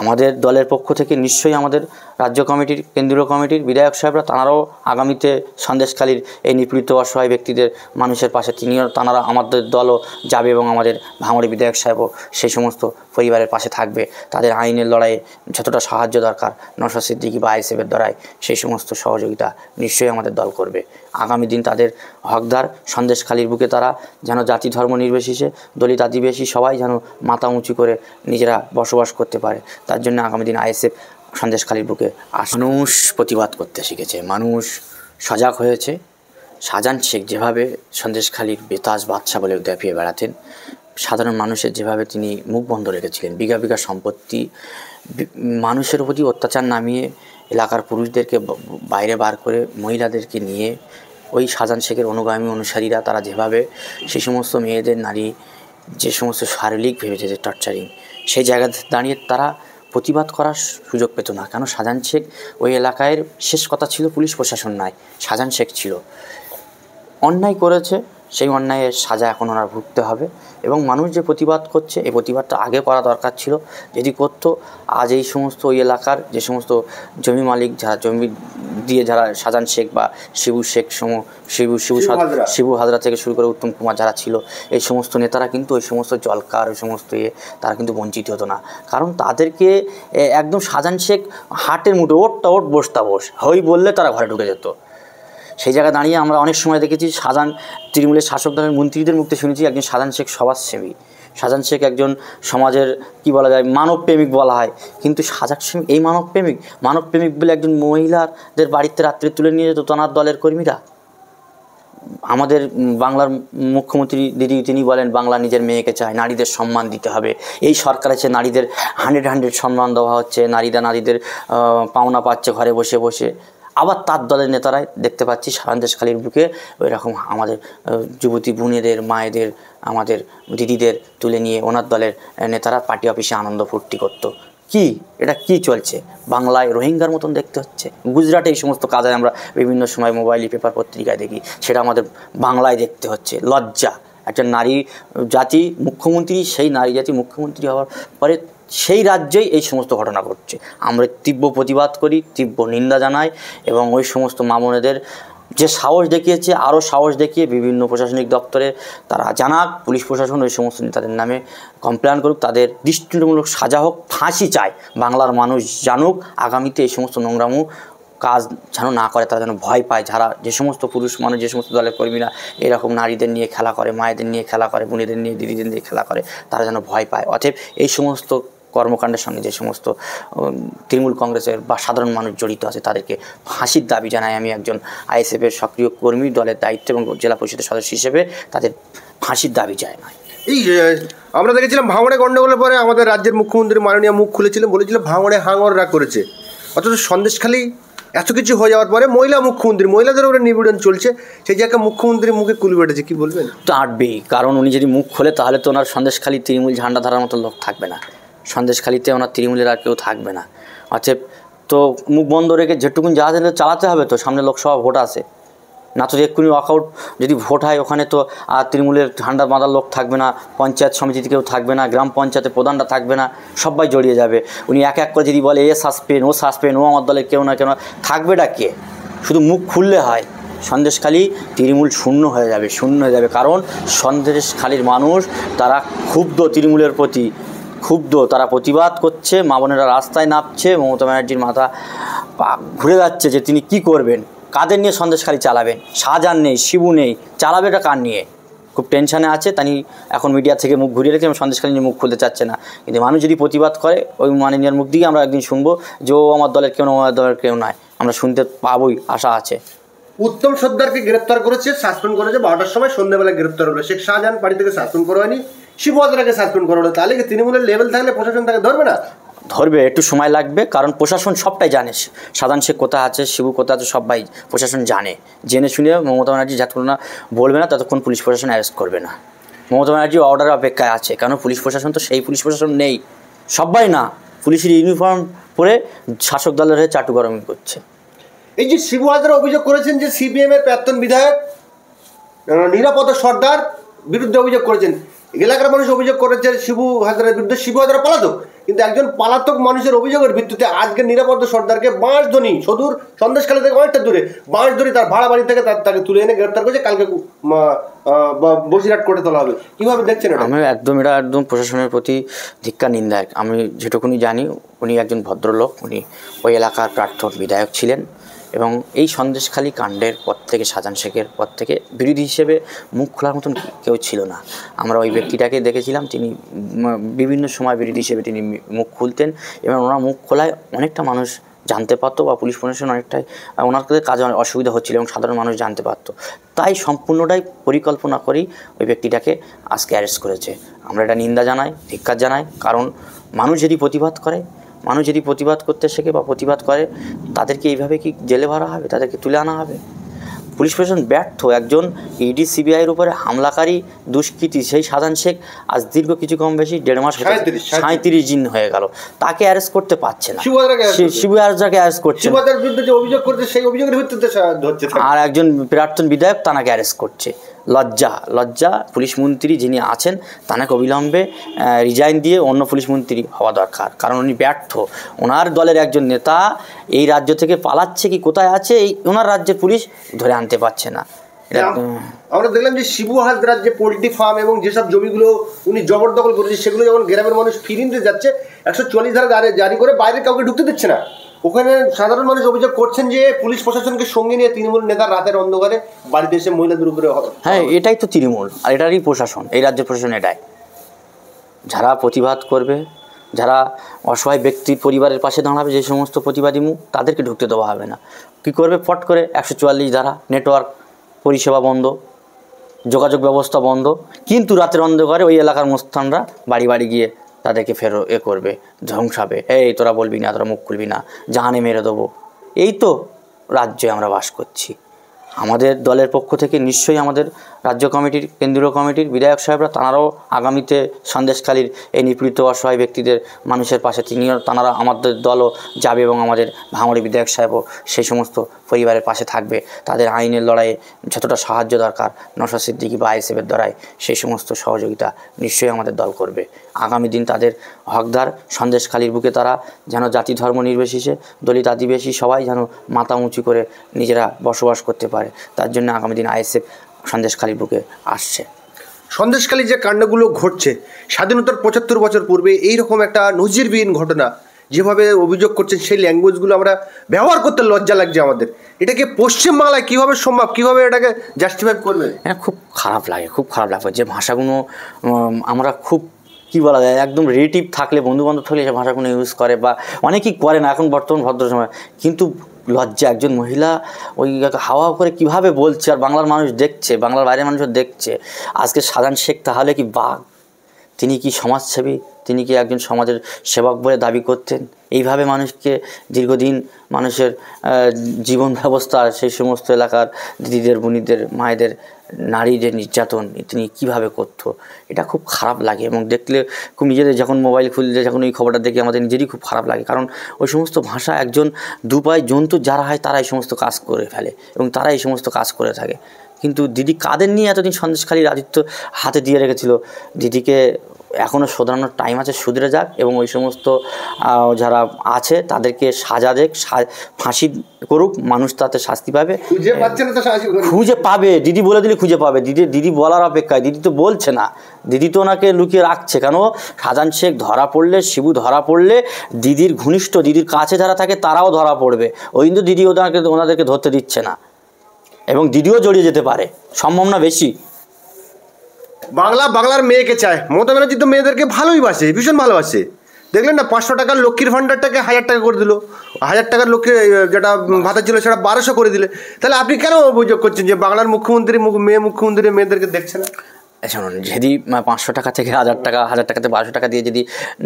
আমাদের দলের পক্ষ থেকে নিশ্চয়ই আমাদের রাজ্য কমিটির কেন্দ্রীয় কমিটির বিধায়ক সাহেবরা তাঁরাও আগামীতে সন্দেশখালীর এই নিপীড়িত অসহায় ব্যক্তিদের মানুষের পাশে তিনিও তাঁরা আমাদের দলও যাবে এবং আমাদের ভাঙড়ি বিধায়ক সাহেবও সেই সমস্ত পরিবারের পাশে থাকবে তাদের আইনের লড়াইয়ে যতটা সাহায্য দরকার নশা সিদ্দিকি বা আইসেফের দ্বারাই সেই সমস্ত সহযোগিতা নিশ্চয়ই আমাদের দল করবে আগামী দিন তাদের হকদার সন্দেশখালীর বুকে তারা যেন জাতি ধর্ম নির্বিশেষে দলিত আদিবাসী সবাই যেন মাথা উঁচু করে নিজেরা বসবাস করতে পারে তার জন্য আগামী দিন আইএসএফ সন্দেশখালীর বুকে মানুষ প্রতিবাদ করতে শিখেছে মানুষ সজাগ হয়েছে শাহজাহান শেখ যেভাবে সন্দেশখালীর বেতাজ বাদশাহ বলে দেখিয়ে বেড়াতেন সাধারণ মানুষের যেভাবে তিনি মুখ বন্ধ রেখেছিলেন বিঘা বিঘা সম্পত্তি মানুষের প্রতি অত্যাচার নামিয়ে এলাকার পুরুষদেরকে বাইরে বার করে মহিলাদেরকে নিয়ে ওই সাজান শেখের অনুগামী অনুসারীরা তারা যেভাবে সে সমস্ত মেয়েদের নারী যে সমস্ত শারীরিক ভেবেছে যে টর্চারিং সেই জায়গা দাঁড়িয়ে তারা প্রতিবাদ করার সুযোগ পেত না কেন শাহজাহান শেখ ওই এলাকায় শেষ কথা ছিল পুলিশ প্রশাসন নয় শাহজাহান শেখ ছিল অন্যায় করেছে সেই অন্যায়ের সাজা এখন ওনার ভুগতে হবে এবং মানুষ যে প্রতিবাদ করছে এই প্রতিবাদটা আগে করা দরকার ছিল যদি করত আজ এই সমস্ত ওই এলাকার যে সমস্ত জমি মালিক যারা জমি দিয়ে যারা সাজান শেখ বা শিবু শেখ সম শিবু শিবু শিবু হাজরা থেকে শুরু করে উত্তম কুমার যারা ছিল এই সমস্ত নেতারা কিন্তু ওই সমস্ত জলকার ওই সমস্ত ইয়ে তারা কিন্তু বঞ্চিত হতো না কারণ তাদেরকে একদম সাজান শেখ হাটের মুঠো ওটটা ওট বসতা বস হই বললে তারা ঘরে ঢুকে যেত সেই জায়গায় দাঁড়িয়ে আমরা অনেক সময় দেখেছি সাধারণ তৃণমূলের শাসক দলের মন্ত্রীদের মুখে শুনেছি একজন সাধারণ শেখ সমাজসেবী সাজান শেখ একজন সমাজের কি বলা যায় মানবপ্রেমিক বলা হয় কিন্তু সাজাক সিং এই মানবপ্রেমিক মানবপ্রেমিক বলে একজন মহিলাদের বাড়িতে রাত্রে তুলে নিয়ে যেত তনার দলের কর্মীরা আমাদের বাংলার মুখ্যমন্ত্রী দিদি তিনি বলেন বাংলা নিজের মেয়েকে চায় নারীদের সম্মান দিতে হবে এই সরকার আছে নারীদের হান্ড্রেড হান্ড্রেড সম্মান দেওয়া হচ্ছে নারীরা নারীদের পাওনা পাচ্ছে ঘরে বসে বসে আবার তার দলের নেতারাই দেখতে পাচ্ছি সন্দেশখালীর বুকে ওইরকম আমাদের যুবতী বোনেদের মায়েদের আমাদের দিদিদের তুলে নিয়ে ওনার দলের নেতারা পার্টি অফিসে আনন্দ ফুর্তি করতো কি এটা কি চলছে বাংলায় রোহিঙ্গার মতন দেখতে হচ্ছে গুজরাটে এই সমস্ত কাজে আমরা বিভিন্ন সময় মোবাইলে পেপার পত্রিকায় দেখি সেটা আমাদের বাংলায় দেখতে হচ্ছে লজ্জা একটা নারী জাতি মুখ্যমন্ত্রী সেই নারী জাতি মুখ্যমন্ত্রী হওয়ার পরে সেই রাজ্যেই এই সমস্ত ঘটনা ঘটছে আমরা তীব্র প্রতিবাদ করি তীব্র নিন্দা জানাই এবং ওই সমস্ত মামনেদের যে সাহস দেখিয়েছে আরও সাহস দেখিয়ে বিভিন্ন প্রশাসনিক দপ্তরে তারা জানাক পুলিশ প্রশাসন ওই সমস্ত নেতাদের নামে কমপ্লেন করুক তাদের দৃষ্টিমূলক সাজা হোক ফাঁসি চায় বাংলার মানুষ জানুক আগামীতে এই সমস্ত নোংরামু কাজ যেন না করে তারা যেন ভয় পায় যারা যে সমস্ত পুরুষ মানুষ যে সমস্ত দলের কর্মীরা এরকম নারীদের নিয়ে খেলা করে মায়েদের নিয়ে খেলা করে বোনেদের নিয়ে দিদিদের নিয়ে খেলা করে তারা যেন ভয় পায় অতএব এই সমস্ত কর্মকাণ্ডের সঙ্গে যে সমস্ত তৃণমূল কংগ্রেসের বা সাধারণ মানুষ জড়িত আছে তাদেরকে ফাঁসির দাবি জানাই আমি একজন আইএসএফের সক্রিয় কর্মী দলের দায়িত্ব এবং জেলা পরিষদের সদস্য হিসেবে তাদের ফাঁসির দাবি যায় না এই আমরা দেখেছিলাম ভাঙড়ে গণ্ডগোলের পরে আমাদের রাজ্যের মুখ্যমন্ত্রী মাননীয় মুখ খুলেছিলেন বলেছিল ভাঙড়ে হাঙররা করেছে অথচ সন্দেশখালি এত কিছু হয়ে যাওয়ার পরে মহিলা মুখ্যমন্ত্রী মহিলাদের উপরে নিবেদন চলছে সেই জায়গায় মুখ্যমন্ত্রী মুখে কুল বেটেছে কি বলবেন তো আটবেই কারণ উনি যদি মুখ খোলে তাহলে তো ওনার সন্দেশখালী তৃণমূল ঝান্ডা ধারার মতো লোক থাকবে না সন্দেশখালিতে ওনার তৃণমূলের আর কেউ থাকবে না অর্থাৎ তো মুখ বন্ধ রেখে যেটুকুন যা আছে চালাতে হবে তো সামনে লোকসভা ভোট আছে না তো এক্ষুনি ওয়াকআউট যদি ভোট হয় ওখানে তো আর তৃণমূলের ঠান্ডা বাঁধার লোক থাকবে না পঞ্চায়েত সমিতিতে কেউ থাকবে না গ্রাম পঞ্চায়েতে প্রধানটা থাকবে না সবাই জড়িয়ে যাবে উনি এক এক করে যদি বলে এ সাসপেন ও সাসপেন ও আমার দলে কেউ না কেন থাকবেটা কে শুধু মুখ খুললে হয় সন্দেশখালি তৃণমূল শূন্য হয়ে যাবে শূন্য হয়ে যাবে কারণ সন্দেশখালির মানুষ তারা ক্ষুব্ধ তৃণমূলের প্রতি ক্ষুব্ধ তারা প্রতিবাদ করছে মা বোনেরা রাস্তায় নামছে মমতা ব্যানার্জির মাথা ঘুরে যাচ্ছে যে তিনি কি করবেন কাদের নিয়ে সন্দেশখালি চালাবেন শাহজাহান নেই শিবু নেই চালাবেটা কার নিয়ে খুব টেনশানে আছে তানি এখন মিডিয়া থেকে মুখ ঘুরিয়ে রেখে সন্দেশখালী নিয়ে মুখ খুলতে চাচ্ছে না কিন্তু মানুষ যদি প্রতিবাদ করে ওই মাননীয়ার মুখ দিয়ে আমরা একদিন শুনবো যে ও আমার দলের কেউ না আমার দলের কেউ নয় আমরা শুনতে পাবোই আশা আছে উত্তম সর্দারকে গ্রেপ্তার করেছে সাসপেন্ড করেছে বারোটার সময় সন্ধ্যাবেলা গ্রেপ্তার হলো শেখ শাহজাহান বাড়ি থেকে সাসপেন্ড করে হয়নি শিবু সাসপেন্ড করা হলো তাহলে কি তৃণমূলের লেভেল থাকলে প্রশাসন তাকে ধরবে না ধরবে একটু সময় লাগবে কারণ প্রশাসন সবটাই জানে সাধারণ সে কোথা আছে শিবু কোথা আছে সবাই প্রশাসন জানে জেনে শুনে মমতা ব্যানার্জি যতক্ষণ না বলবে না ততক্ষণ পুলিশ প্রশাসন অ্যারেস্ট করবে না মমতা ব্যানার্জি অর্ডার অপেক্ষায় আছে কারণ পুলিশ প্রশাসন তো সেই পুলিশ প্রশাসন নেই সবাই না পুলিশের ইউনিফর্ম পরে শাসক দলের হয়ে গরম করছে এই যে শিবু হাজরা অভিযোগ করেছেন যে সিপিএমের প্রাক্তন বিধায়ক নিরাপদ সর্দার বিরুদ্ধে অভিযোগ করেছেন এলাকার মানুষ অভিযোগ করেছে শিবু হাজারের বিরুদ্ধে শিবু হাজারা পালাতক কিন্তু একজন পালাতক মানুষের অভিযোগের ভিত্তিতে আজকে নিরাপদ সর্দারকে বাঁশ বাঁশধনি সদূর সন্দেশকালে থেকে অনেকটা দূরে বাঁশ ধরি তার ভাড়া বাড়ি থেকে তার তাকে তুলে এনে গ্রেপ্তার করেছে কালকে বসিরহাট করে তোলা হবে কীভাবে দেখছেন আমি একদম এটা একদম প্রশাসনের প্রতি ধিক্কা নিন্দা আমি যেটুকুনি জানি উনি একজন ভদ্রলোক উনি ওই এলাকার প্রার্থক বিধায়ক ছিলেন এবং এই সন্দেশখালী কাণ্ডের পর থেকে সাজান শেখের পর থেকে বিরোধী হিসেবে মুখ খোলার মতন কেউ ছিল না আমরা ওই ব্যক্তিটাকে দেখেছিলাম তিনি বিভিন্ন সময় বিরোধী হিসেবে তিনি মুখ খুলতেন এবং ওনার মুখ খোলায় অনেকটা মানুষ জানতে পারতো বা পুলিশ প্রশাসন অনেকটাই ওনাদের কাজে অনেক অসুবিধা হচ্ছিল এবং সাধারণ মানুষ জানতে পারতো তাই সম্পূর্ণটাই পরিকল্পনা করেই ওই ব্যক্তিটাকে আজকে অ্যারেস্ট করেছে আমরা এটা নিন্দা জানাই ধিক্ষার জানাই কারণ মানুষ যদি প্রতিবাদ করে মানুষ যদি প্রতিবাদ করতে শেখে বা প্রতিবাদ করে তাদেরকে এইভাবে কি জেলে ভরা হবে তাদেরকে তুলে আনা হবে পুলিশ প্রশাসন ব্যর্থ একজন ইডি e সিবিআইয়ের উপরে হামলাকারী দুষ্কৃতি সেই সাধারণ শেখ আজ দীর্ঘ কিছু কম বেশি দেড় মাস সাঁত্রিশ দিন হয়ে গেল তাকে অ্যারেস্ট করতে পারছে না অ্যারেস্ট করছে অভিযোগ করছে সেই অভিযোগের আর একজন প্রাক্তন বিধায়ক তানাকে অ্যারেস্ট করছে লজ্জা লজ্জা পুলিশ মন্ত্রী যিনি আছেন তাকে অবিলম্বে রিজাইন দিয়ে অন্য পুলিশ মন্ত্রী হওয়া দরকার কারণ উনি ব্যর্থ ওনার দলের একজন নেতা এই রাজ্য থেকে পালাচ্ছে কি কোথায় আছে এই ওনার রাজ্যের পুলিশ ধরে আনতে পারছে না আমরা দেখলাম যে শিবু রাজ্যে পোলট্রি ফার্ম এবং যেসব জমিগুলো উনি জবরদখল করেছে সেগুলো যখন গ্রামের মানুষ ফিরিয়ে যাচ্ছে একশো চল্লিশ ধারা জারি করে বাইরে কাউকে ঢুকতে দিচ্ছে না ওখানে সাধারণ মানুষ অভিযোগ করছেন যে পুলিশ প্রশাসনকে সঙ্গে নিয়ে তৃণমূল নেতা রাতের অন্ধকারে বাড়িতে এসে মহিলাদের উপরে হ্যাঁ এটাই তো তৃণমূল আর এটারই প্রশাসন এই রাজ্য প্রশাসন এটাই যারা প্রতিবাদ করবে যারা অসহায় ব্যক্তি পরিবারের পাশে দাঁড়াবে যে সমস্ত প্রতিবাদী মুখ তাদেরকে ঢুকতে দেওয়া হবে না কি করবে ফট করে একশো চুয়াল্লিশ ধারা নেটওয়ার্ক পরিষেবা বন্ধ যোগাযোগ ব্যবস্থা বন্ধ কিন্তু রাতের অন্ধকারে ওই এলাকার মুস্থানরা বাড়ি বাড়ি গিয়ে তাদেরকে ফেরো এ করবে ধ্বংসাবে এই তোরা বলবি না তোরা মুখ খুলবি না জাহানে মেরে দেবো এই তো রাজ্যে আমরা বাস করছি আমাদের দলের পক্ষ থেকে নিশ্চয়ই আমাদের রাজ্য কমিটির কেন্দ্রীয় কমিটির বিধায়ক সাহেবরা তাঁরাও আগামীতে সন্দেশকালীর এই নিপীড়িত অসহায় ব্যক্তিদের মানুষের পাশে তিনিও তাঁরা আমাদের দলও যাবে এবং আমাদের ভাঙড়ি বিধায়ক সাহেবও সেই সমস্ত পরিবারের পাশে থাকবে তাদের আইনের লড়াইয়ে যতটা সাহায্য দরকার নশা সিদ্দিকি বা আইসিএফের দ্বারাই সেই সমস্ত সহযোগিতা নিশ্চয়ই আমাদের দল করবে আগামী দিন তাদের হকদার সন্দেশখালির বুকে তারা যেন জাতি ধর্ম নির্বিশেষে দলিত আদিবাসী সবাই যেন মাথা উঁচু করে নিজেরা বসবাস করতে পারে তার জন্য আগামী দিন আইএসএফ সন্দেশখালির বুকে আসছে সন্দেশখালী যে কাণ্ডগুলো ঘটছে স্বাধীনতার পঁচাত্তর বছর পূর্বে এই রকম একটা নজিরবিহীন ঘটনা যেভাবে অভিযোগ করছেন সেই ল্যাঙ্গুয়েজগুলো আমরা ব্যবহার করতে লজ্জা লাগছে আমাদের এটাকে পশ্চিমবাংলায় কীভাবে সম্ভব কীভাবে এটাকে জাস্টিফাই করবে হ্যাঁ খুব খারাপ লাগে খুব খারাপ লাগে যে ভাষাগুলো আমরা খুব কি বলা যায় একদম রিলেটিভ থাকলে বন্ধুবান্ধব থাকলে সে ভাষা কোনো ইউজ করে বা অনেকেই করে না এখন বর্তমান ভদ্র সময় কিন্তু লজ্জা একজন মহিলা ওই হাওয়া করে কিভাবে বলছে আর বাংলার মানুষ দেখছে বাংলার বাইরের মানুষও দেখছে আজকে সাধারণ শেখ তাহলে কি বাঘ তিনি কি সমাজসেবী তিনি কি একজন সমাজের সেবক বলে দাবি করতেন এইভাবে মানুষকে দীর্ঘদিন মানুষের জীবন ব্যবস্থা সেই সমস্ত এলাকার দিদিদের বুনিদের মায়েদের নারীদের নির্যাতন তিনি কিভাবে করত এটা খুব খারাপ লাগে এবং দেখলে খুব নিজেদের যখন মোবাইল খুললে যখন ওই খবরটা দেখে আমাদের নিজেরই খুব খারাপ লাগে কারণ ওই সমস্ত ভাষা একজন দুপায় জন্তু যারা হয় তারা এই সমস্ত কাজ করে ফেলে এবং তারা এই সমস্ত কাজ করে থাকে কিন্তু দিদি কাদের নিয়ে এতদিন সন্দেশখালী রাজিত্ব হাতে দিয়ে রেখেছিল দিদিকে এখনও শোধরানোর টাইম আছে শুধরে যাক এবং ওই সমস্ত যারা আছে তাদেরকে সাজা দেখ ফাঁসি করুক মানুষ তাতে শাস্তি পাবে খুঁজে পাবে দিদি বলে দিলে খুঁজে পাবে দিদি দিদি বলার অপেক্ষায় দিদি তো বলছে না দিদি তো ওনাকে লুকিয়ে রাখছে কেন সাজান শেখ ধরা পড়লে শিবু ধরা পড়লে দিদির ঘনিষ্ঠ দিদির কাছে যারা থাকে তারাও ধরা পড়বে ওই কিন্তু দিদি ওনাকে ওনাদেরকে ধরতে দিচ্ছে না এবং দিদিও জড়িয়ে যেতে পারে সম্ভাবনা বেশি বাংলা বাংলার মেয়েকে চায় মমতা ব্যানার্জি তো মেয়েদেরকে ভালোই বাসে ভীষণ ভালোবাসে দেখলেন না পাঁচশো টাকার লক্ষ্মীর ভান্ডারটাকে হাজার টাকা করে দিল হাজার টাকার লক্ষ্মী যেটা ভাতা ছিল সেটা বারোশো করে দিলে তাহলে আপনি কেন অভিযোগ করছেন যে বাংলার মুখ্যমন্ত্রী মেয়ে মুখ্যমন্ত্রী মেয়েদেরকে দেখছে না শুনুন যদি পাঁচশো টাকা থেকে হাজার টাকা হাজার টাকা থেকে বারোশো টাকা দিয়ে যদি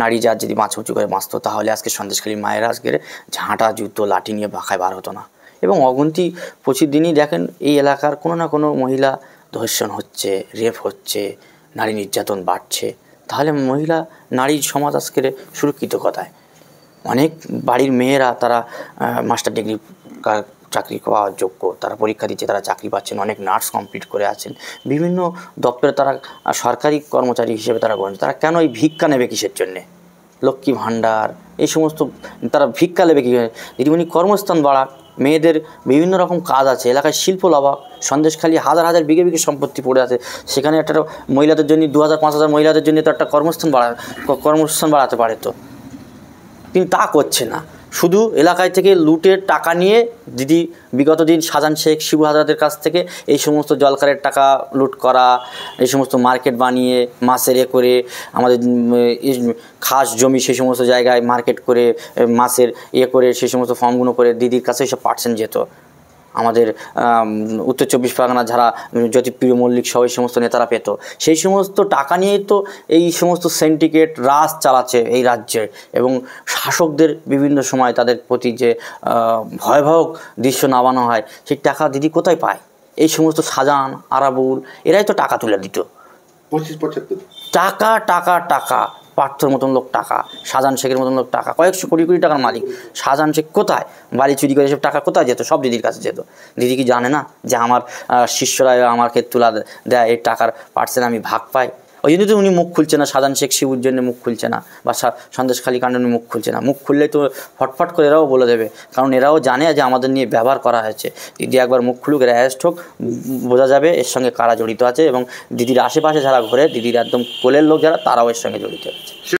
নারী জাত যদি মাছ উঁচু করে বাঁচত তাহলে আজকে সন্দেশখালী মায়েরা আজকের ঝাঁটা জুতো লাঠি নিয়ে বাঁকায় বার হতো না এবং অগন্তি প্রচুর দিনই দেখেন এই এলাকার কোনো না কোনো মহিলা ধর্ষণ হচ্ছে রেপ হচ্ছে নারী নির্যাতন বাড়ছে তাহলে মহিলা নারীর সমাজ আজকের সুরক্ষিত কথায় অনেক বাড়ির মেয়েরা তারা মাস্টার ডিগ্রি চাকরি পাওয়ার যোগ্য তারা পরীক্ষা দিচ্ছে তারা চাকরি পাচ্ছেন অনেক নার্স কমপ্লিট করে আছেন বিভিন্ন দপ্তরে তারা সরকারি কর্মচারী হিসেবে তারা গণ্য তারা কেন এই ভিক্ষা নেবে কিসের জন্যে লক্ষ্মী ভাণ্ডার এই সমস্ত তারা ভিক্ষা লেবে কী দিদিমণি কর্মস্থান বাড়াক মেয়েদের বিভিন্ন রকম কাজ আছে এলাকায় শিল্প লাভাক সন্দেশখালি হাজার হাজার বিঘে বিঘে সম্পত্তি পড়ে আছে সেখানে একটা মহিলাদের জন্য দু হাজার পাঁচ হাজার মহিলাদের জন্য তো একটা কর্মস্থান বাড়া কর্মস্থান বাড়াতে পারে তো কিন্তু তা করছে না শুধু এলাকায় থেকে লুটের টাকা নিয়ে দিদি বিগত দিন সাজান শেখ শিবু হাজারদের কাছ থেকে এই সমস্ত জলকারের টাকা লুট করা এই সমস্ত মার্কেট বানিয়ে মাছের এ করে আমাদের খাস জমি সেই সমস্ত জায়গায় মার্কেট করে মাছের ইয়ে করে সেই সমস্ত ফর্মগুলো করে দিদির কাছে সব পার্সেন্ট যেত আমাদের উত্তর চব্বিশ পরগনা যারা জ্যোতিপ্রিয় মল্লিক সহ এই সমস্ত নেতারা পেত সেই সমস্ত টাকা নিয়েই তো এই সমস্ত সেন্টিকেট রাজ চালাচ্ছে এই রাজ্যে এবং শাসকদের বিভিন্ন সময় তাদের প্রতি যে ভয়াবহ দৃশ্য নামানো হয় সেই টাকা দিদি কোথায় পায় এই সমস্ত সাজান আরাবুল এরাই তো টাকা তুলে দিত টাকা টাকা টাকা পার্থর মতন লোক টাকা সাজান শেখের মতন লোক টাকা কয়েকশো কোটি কোটি টাকার মালিক সাজান শেখ কোথায় বাড়ি চুরি করে সব টাকা কোথায় যেত সব দিদির কাছে যেত দিদি কি জানে না যে আমার শিষ্যরা আমাকে তুলা দেয় এই টাকার পার্সেন্ট আমি ভাগ পাই ওই জন্য তো উনি মুখ খুলছে না সাধারণ শেখ শিবুর জন্য মুখ খুলছে না বা সন্দেশখালী কাণ্ড মুখ খুলছে না মুখ খুললে তো ফটফট করে এরাও বলে দেবে কারণ এরাও জানে যে আমাদের নিয়ে ব্যবহার করা হয়েছে দিদি একবার মুখ খুলুক এরা অ্যারেস্ট হোক বোঝা যাবে এর সঙ্গে কারা জড়িত আছে এবং দিদির আশেপাশে যারা ঘোরে দিদির একদম কোলের লোক যারা তারাও এর সঙ্গে জড়িত আছে